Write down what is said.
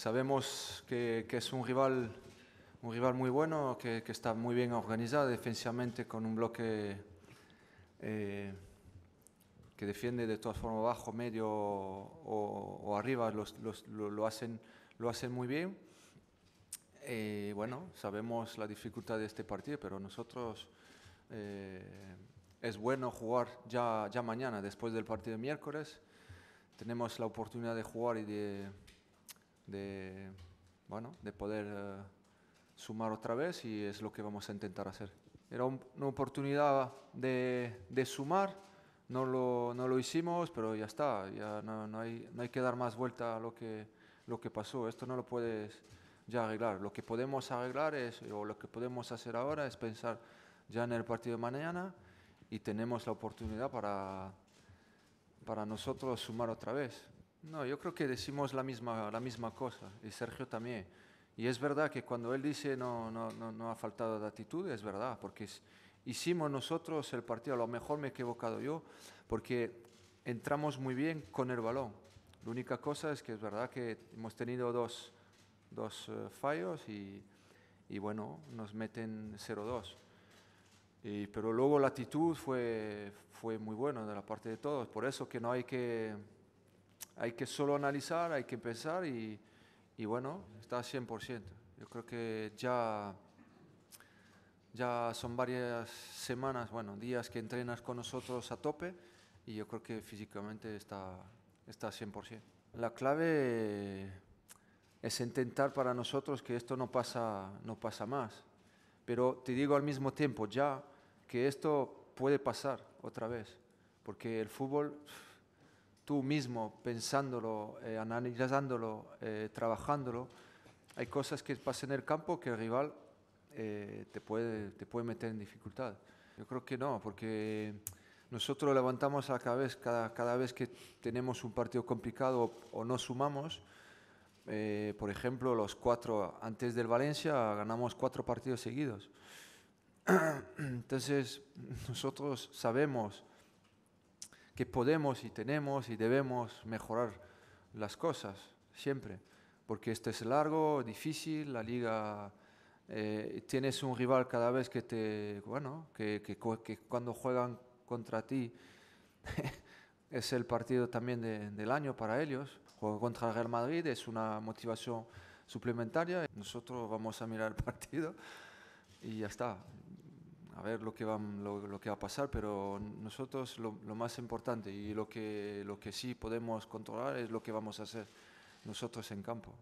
Sabemos que, es un rival, un rival muy bueno, que, está muy bien organizado defensivamente con un bloque eh, que defiende de todas formas bajo, medio o, arriba, lo, hacen, lo hacen muy bien. Eh, bueno, sabemos la dificultad de este partido, pero nosotros eh, es bueno jugar ya, ya mañana, después del partido de miércoles. Tenemos la oportunidad de jugar y de de, bueno, de poder eh, sumar otra vez y es lo que vamos a intentar hacer. Era una oportunidad de, sumar, no lo, hicimos, pero ya está, ya no, hay, no hay que dar más vuelta a lo que, lo que pasó, esto no lo puedes ya arreglar. Lo que podemos arreglar es, o lo que podemos hacer ahora es pensar ya en el partido de mañana y tenemos la oportunidad para, para nosotros sumar otra vez. No, yo creo que decimos la misma, la misma cosa, y Sergio también. Y es verdad que cuando él dice no, no, no, no ha faltado de actitud, es verdad, porque hicimos nosotros el partido, a lo mejor me he equivocado yo, porque entramos muy bien con el balón. La única cosa es que es verdad que hemos tenido dos, dos eh, fallos y, y, bueno, nos meten 0-2. Pero luego la actitud fue, fue muy buena de la parte de todos, por eso que no hay que hay que solo analizar, hay que pensar y, bueno, está 100%. Yo creo que ya, ya son varias semanas, bueno, días que entrenas con nosotros a tope y yo creo que físicamente está, está 100%. La clave es intentar para nosotros que esto no pasa, no pasa más. Pero te digo al mismo tiempo ya que esto puede pasar otra vez, porque el fútbol tú mismo pensándolo, eh, analizándolo, eh, trabajándolo, hay cosas que pasan en el campo que el rival eh, te, puede, te puede meter en dificultad. Yo creo que no, porque nosotros levantamos la cabeza cada, cada vez que tenemos un partido complicado o, no sumamos. por ejemplo, los cuatro antes del Valencia ganamos cuatro partidos seguidos. Entonces, nosotros sabemos que podemos y tenemos y debemos mejorar las cosas siempre, porque este es largo, difícil, la liga eh, tienes un rival cada vez que te, bueno, que, cuando juegan contra ti es el partido también del año para ellos. Juego contra el Real Madrid es una motivación suplementaria. Nosotros vamos a mirar el partido y ya está a ver lo que, va, lo, que va a pasar, pero nosotros lo, lo, más importante y lo que, lo que sí podemos controlar es lo que vamos a hacer nosotros en campo.